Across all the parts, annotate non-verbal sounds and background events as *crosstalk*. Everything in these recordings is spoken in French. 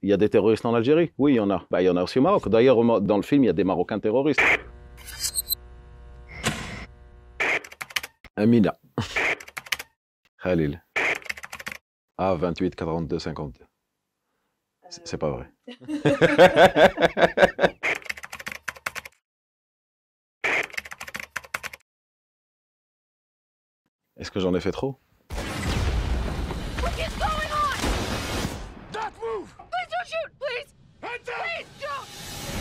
Il y a des terroristes en Algérie Oui, il y en a. Bah, il y en a aussi au Maroc. D'ailleurs, dans le film, il y a des Marocains terroristes. Amina. Khalil. Ah, 28, 42, 52. C'est pas vrai. *laughs* Est-ce que j'en ai fait trop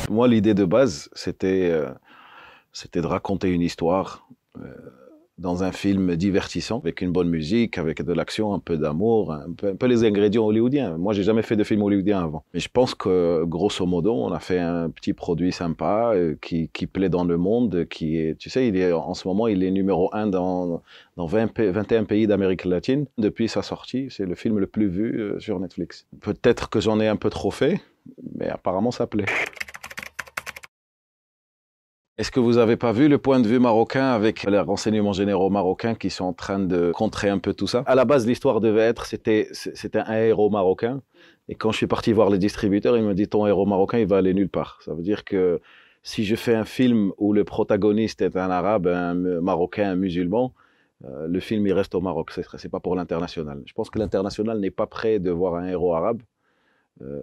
Moi, l'idée de base, c'était euh, de raconter une histoire euh, dans un film divertissant, avec une bonne musique, avec de l'action, un peu d'amour, un, peu, les ingrédients hollywoodiens. Moi, j'ai jamais fait de film hollywoodien avant. Mais je pense que, grosso modo, on a fait un petit produit sympa euh, qui, plaît dans le monde, qui est, tu sais, il en ce moment, il est numéro un dans, 21 pays d'Amérique latine. Depuis sa sortie, c'est le film le plus vu sur Netflix. Peut-être que j'en ai un peu trop fait, mais apparemment, ça plaît. Est-ce que vous n'avez pas vu le point de vue marocain avec les renseignements généraux marocains qui sont en train de contrer un peu tout ça À la base, l'histoire devait être, c'était un héros marocain. Et quand je suis parti voir les distributeurs, ils me dit ton héros marocain, il va aller nulle part. Ça veut dire que si je fais un film où le protagoniste est un arabe, un marocain, un musulman, euh, le film, il reste au Maroc. Ce n'est pas pour l'international. Je pense que l'international n'est pas prêt de voir un héros arabe. Euh,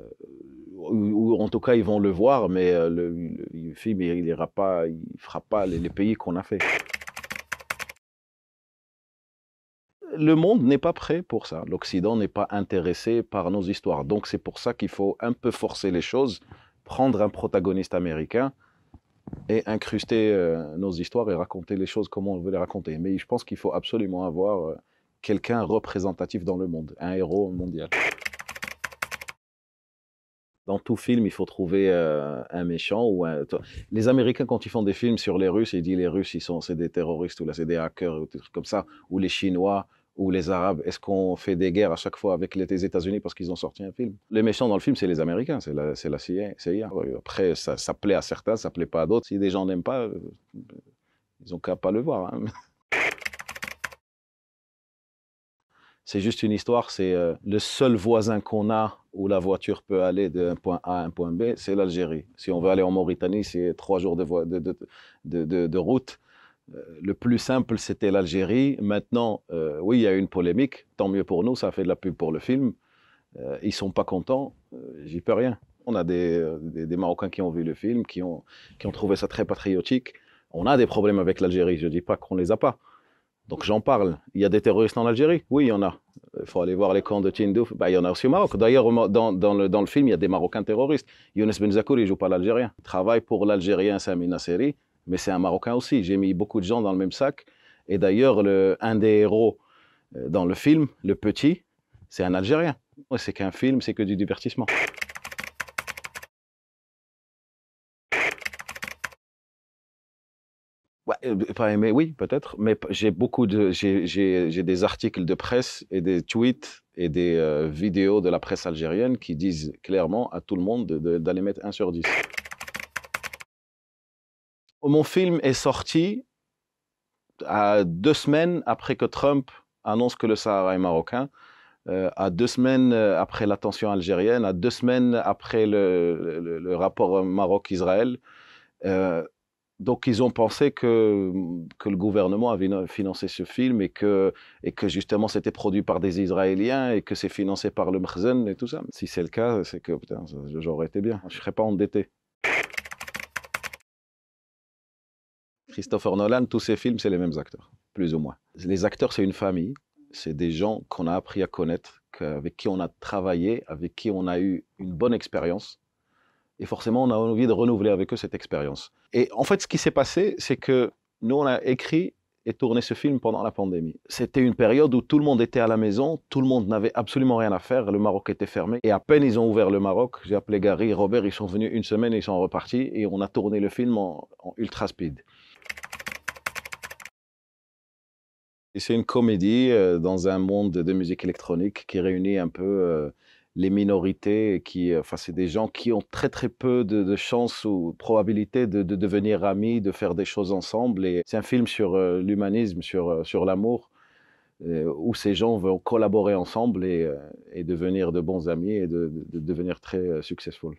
en tout cas, ils vont le voir, mais euh, le, film, il ne pas, il fera pas les, pays qu'on a fait. Le monde n'est pas prêt pour ça. L'Occident n'est pas intéressé par nos histoires. Donc c'est pour ça qu'il faut un peu forcer les choses, prendre un protagoniste américain et incruster euh, nos histoires et raconter les choses comme on veut les raconter. Mais je pense qu'il faut absolument avoir euh, quelqu'un représentatif dans le monde, un héros mondial dans tout film, il faut trouver euh, un méchant ou Les Américains, quand ils font des films sur les Russes, ils disent les Russes, ils sont, c'est des terroristes ou c'est des hackers ou des trucs comme ça, ou les Chinois ou les Arabes. Est-ce qu'on fait des guerres à chaque fois avec les États-Unis parce qu'ils ont sorti un film Les méchants dans le film, c'est les Américains, c'est la, c'est la CIA. Après, ça, ça, plaît à certains, ça plaît pas à d'autres. Si des gens n'aiment pas, euh, ils n'ont qu'à pas le voir. Hein. *laughs* C'est juste une histoire, c'est euh, le seul voisin qu'on a où la voiture peut aller d'un point A à un point B, c'est l'Algérie. Si on veut aller en Mauritanie, c'est trois jours de, route. Euh, le plus simple, c'était l'Algérie. Maintenant, euh, oui, il y a eu une polémique. Tant mieux pour nous, ça fait de la pub pour le film. ils sont pas contents, j'y peux rien. On a des, Marocains qui ont vu le film, qui ont, qui ont trouvé ça très patriotique. On a des problèmes avec l'Algérie, je ne dis pas qu'on ne les a pas. Donc j'en parle. Il y a des terroristes en Algérie Oui, il y en a. Il faut aller voir les camps de Tindouf. Bah, il y en a aussi au Maroc. D'ailleurs, dans, le, film, il y a des Marocains terroristes. Younes Ben il ne joue pas l'Algérien. travaille pour l'Algérien un série, mais c'est un Marocain aussi. J'ai mis beaucoup de gens dans le même sac. Et d'ailleurs, un des héros euh, dans le film, le petit, c'est un Algérien. C'est qu'un film, c'est que du divertissement. Euh, pas oui, peut-être, mais j'ai beaucoup de, j'ai des articles de presse et des tweets et des euh, vidéos de la presse algérienne qui disent clairement à tout le monde d'aller mettre 1 sur 10. Mon film est sorti à deux semaines après que Trump annonce que le Sahara est marocain, euh, à deux semaines après la tension algérienne, à deux semaines après le, rapport Maroc-Israël donc ils ont pensé que, le gouvernement avait financé ce film et que, justement c'était produit par des Israéliens et que c'est financé par le Mkhzen et tout ça. Si c'est le cas, c'est que j'aurais été bien, je ne serais pas endetté. Christopher Nolan, tous ses films, c'est les mêmes acteurs, plus ou moins. Les acteurs, c'est une famille, c'est des gens qu'on a appris à connaître, avec qui on a travaillé, avec qui on a eu une bonne expérience. Et forcément, on a envie de renouveler avec eux cette expérience. Et en fait, ce qui s'est passé, c'est que nous, on a écrit et tourné ce film pendant la pandémie. C'était une période où tout le monde était à la maison, tout le monde n'avait absolument rien à faire, le Maroc était fermé. Et à peine ils ont ouvert le Maroc, j'ai appelé Gary, Robert, ils sont venus une semaine, ils sont repartis et on a tourné le film en, en ultra speed. C'est une comédie euh, dans un monde de musique électronique qui réunit un peu euh, les minorités, qui, euh, enfin, c'est des gens qui ont très très peu de, de chances ou probabilité de, devenir amis, de faire des choses ensemble. Et c'est un film sur euh, l'humanisme, sur, euh, sur l'amour, où ces gens vont collaborer ensemble et, devenir de bons amis et de, devenir très successful.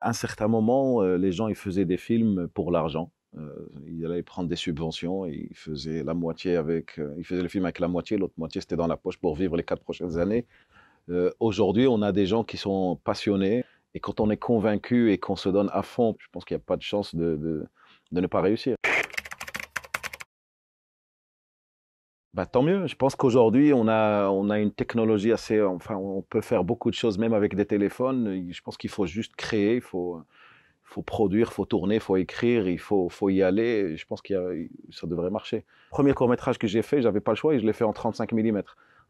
À un certain moment, les gens ils faisaient des films pour l'argent euh, il allait prendre des subventions et il faisait la moitié avec, euh, il faisait le film avec la moitié, l'autre moitié c'était dans la poche pour vivre les quatre prochaines années. Euh, aujourd'hui, on a des gens qui sont passionnés et quand on est convaincu et qu'on se donne à fond, je pense qu'il n'y a pas de chance de, de ne pas réussir. Bah, tant mieux. Je pense qu'aujourd'hui, on a, on a une technologie assez. Enfin, on peut faire beaucoup de choses même avec des téléphones. Je pense qu'il faut juste créer. Il faut, faut produire, faut tourner, faut écrire, il faut, faut y aller. Je pense que ça devrait marcher. Premier court métrage que j'ai fait, j'avais pas le choix et je l'ai fait en 35 mm.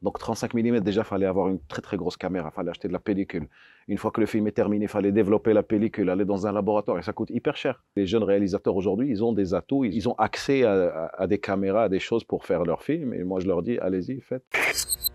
Donc 35 mm, déjà, fallait avoir une très très grosse caméra, fallait acheter de la pellicule. Une fois que le film est terminé, fallait développer la pellicule, aller dans un laboratoire, et ça coûte hyper cher. Les jeunes réalisateurs aujourd'hui, ils ont des atouts, ils ont accès à, des caméras, à des choses pour faire leur film. et moi je leur dis, allez-y, faites.